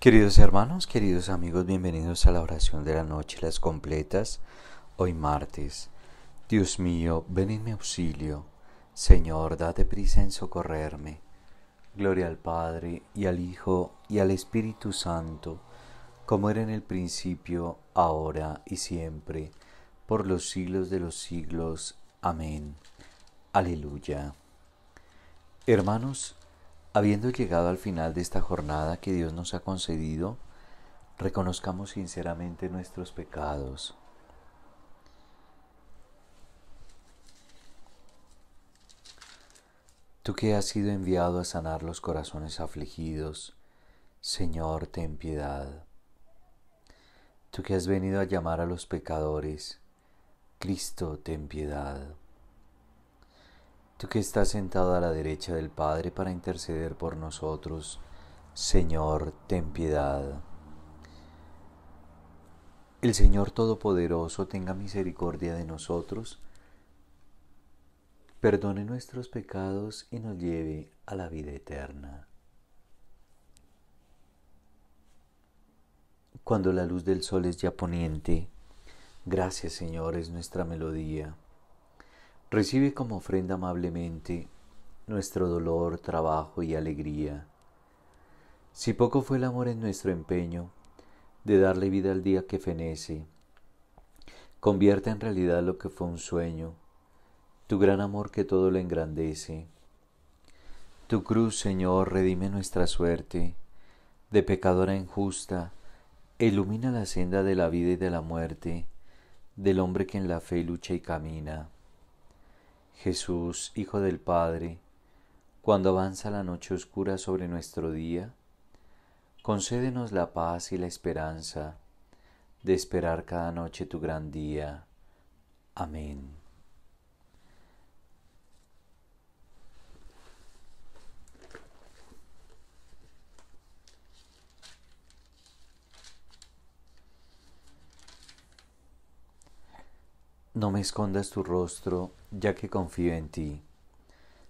Queridos hermanos, queridos amigos, bienvenidos a la oración de la noche, las completas, hoy martes. Dios mío, ven en mi auxilio. Señor, date prisa en socorrerme. Gloria al Padre, y al Hijo, y al Espíritu Santo, como era en el principio, ahora y siempre, por los siglos de los siglos. Amén. Aleluya. Hermanos, Habiendo llegado al final de esta jornada que Dios nos ha concedido, reconozcamos sinceramente nuestros pecados. Tú que has sido enviado a sanar los corazones afligidos, Señor, ten piedad. Tú que has venido a llamar a los pecadores, Cristo, ten piedad. Tú que estás sentado a la derecha del Padre para interceder por nosotros, Señor, ten piedad. El Señor Todopoderoso tenga misericordia de nosotros, perdone nuestros pecados y nos lleve a la vida eterna. Cuando la luz del sol es ya poniente, gracias Señor es nuestra melodía. Recibe como ofrenda amablemente nuestro dolor, trabajo y alegría. Si poco fue el amor en nuestro empeño de darle vida al día que fenece, convierte en realidad lo que fue un sueño, tu gran amor que todo lo engrandece. Tu cruz, Señor, redime nuestra suerte, de pecadora injusta, ilumina la senda de la vida y de la muerte, del hombre que en la fe lucha y camina. Jesús, Hijo del Padre, cuando avanza la noche oscura sobre nuestro día, concédenos la paz y la esperanza de esperar cada noche tu gran día. Amén. No me escondas tu rostro, ya que confío en ti.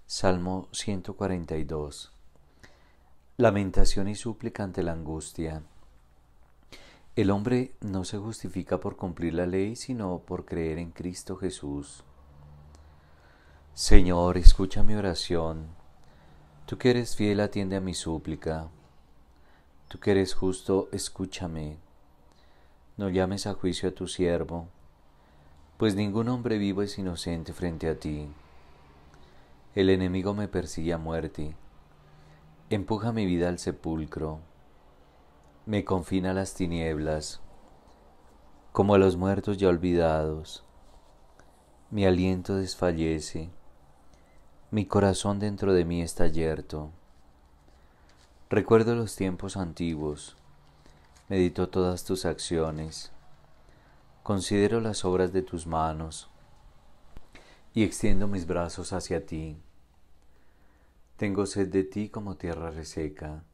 Salmo 142. Lamentación y súplica ante la angustia. El hombre no se justifica por cumplir la ley, sino por creer en Cristo Jesús. Señor, escucha mi oración. Tú que eres fiel, atiende a mi súplica. Tú que eres justo, escúchame. No llames a juicio a tu siervo pues ningún hombre vivo es inocente frente a ti. El enemigo me persigue a muerte, empuja mi vida al sepulcro, me confina a las tinieblas, como a los muertos ya olvidados. Mi aliento desfallece, mi corazón dentro de mí está yerto. Recuerdo los tiempos antiguos, medito todas tus acciones considero las obras de tus manos y extiendo mis brazos hacia ti. Tengo sed de ti como tierra reseca.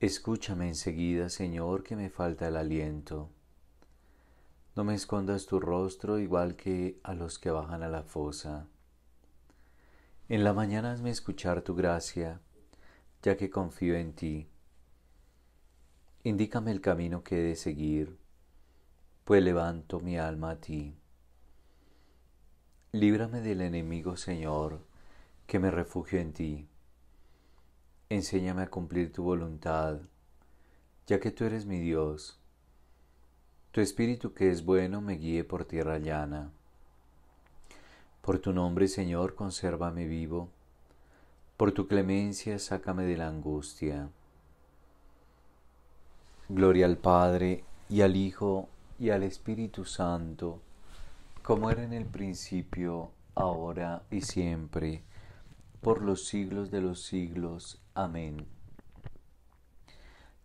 Escúchame enseguida, Señor, que me falta el aliento. No me escondas tu rostro igual que a los que bajan a la fosa. En la mañana hazme escuchar tu gracia, ya que confío en ti. Indícame el camino que he de seguir pues levanto mi alma a ti. Líbrame del enemigo, Señor, que me refugio en ti. Enséñame a cumplir tu voluntad, ya que tú eres mi Dios. Tu espíritu que es bueno me guíe por tierra llana. Por tu nombre, Señor, consérvame vivo. Por tu clemencia, sácame de la angustia. Gloria al Padre, y al Hijo, y al Espíritu Santo, como era en el principio, ahora y siempre, por los siglos de los siglos. Amén.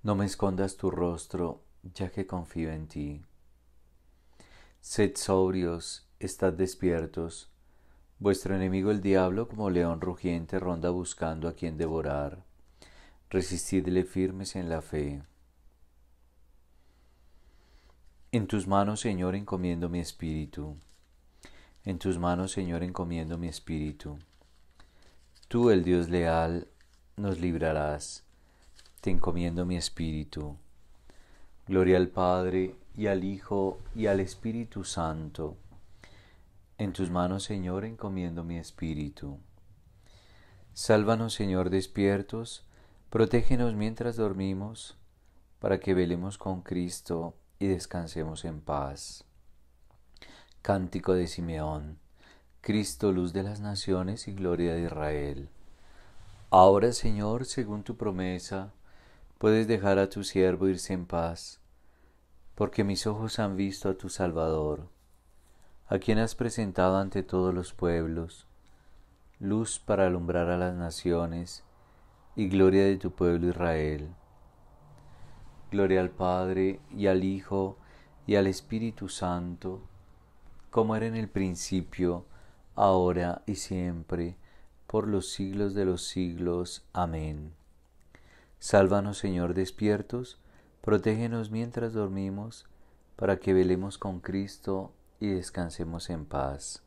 No me escondas tu rostro, ya que confío en ti. Sed sobrios, estad despiertos. Vuestro enemigo el diablo, como león rugiente, ronda buscando a quien devorar. Resistidle firmes en la fe. En tus manos, Señor, encomiendo mi espíritu. En tus manos, Señor, encomiendo mi espíritu. Tú, el Dios leal, nos librarás. Te encomiendo mi espíritu. Gloria al Padre, y al Hijo, y al Espíritu Santo. En tus manos, Señor, encomiendo mi espíritu. Sálvanos, Señor, despiertos, protégenos mientras dormimos, para que velemos con Cristo y descansemos en paz. Cántico de Simeón, Cristo, luz de las naciones y gloria de Israel. Ahora, Señor, según tu promesa, puedes dejar a tu siervo irse en paz, porque mis ojos han visto a tu Salvador, a quien has presentado ante todos los pueblos, luz para alumbrar a las naciones y gloria de tu pueblo Israel. Gloria al Padre y al Hijo y al Espíritu Santo, como era en el principio, ahora y siempre, por los siglos de los siglos. Amén. Sálvanos Señor despiertos, protégenos mientras dormimos, para que velemos con Cristo y descansemos en paz.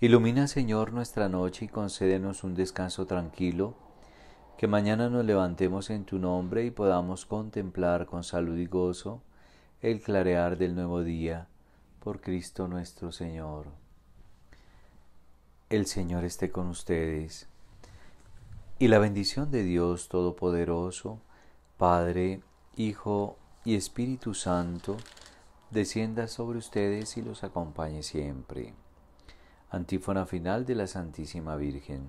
Ilumina Señor nuestra noche y concédenos un descanso tranquilo que mañana nos levantemos en tu nombre y podamos contemplar con salud y gozo el clarear del nuevo día por Cristo nuestro Señor. El Señor esté con ustedes. Y la bendición de Dios Todopoderoso, Padre, Hijo y Espíritu Santo, descienda sobre ustedes y los acompañe siempre. Antífona final de la Santísima Virgen.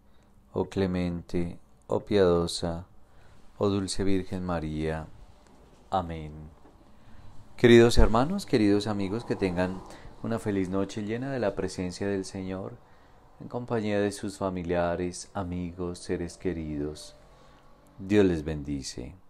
oh clemente, oh piadosa, oh dulce Virgen María. Amén. Queridos hermanos, queridos amigos, que tengan una feliz noche llena de la presencia del Señor, en compañía de sus familiares, amigos, seres queridos. Dios les bendice.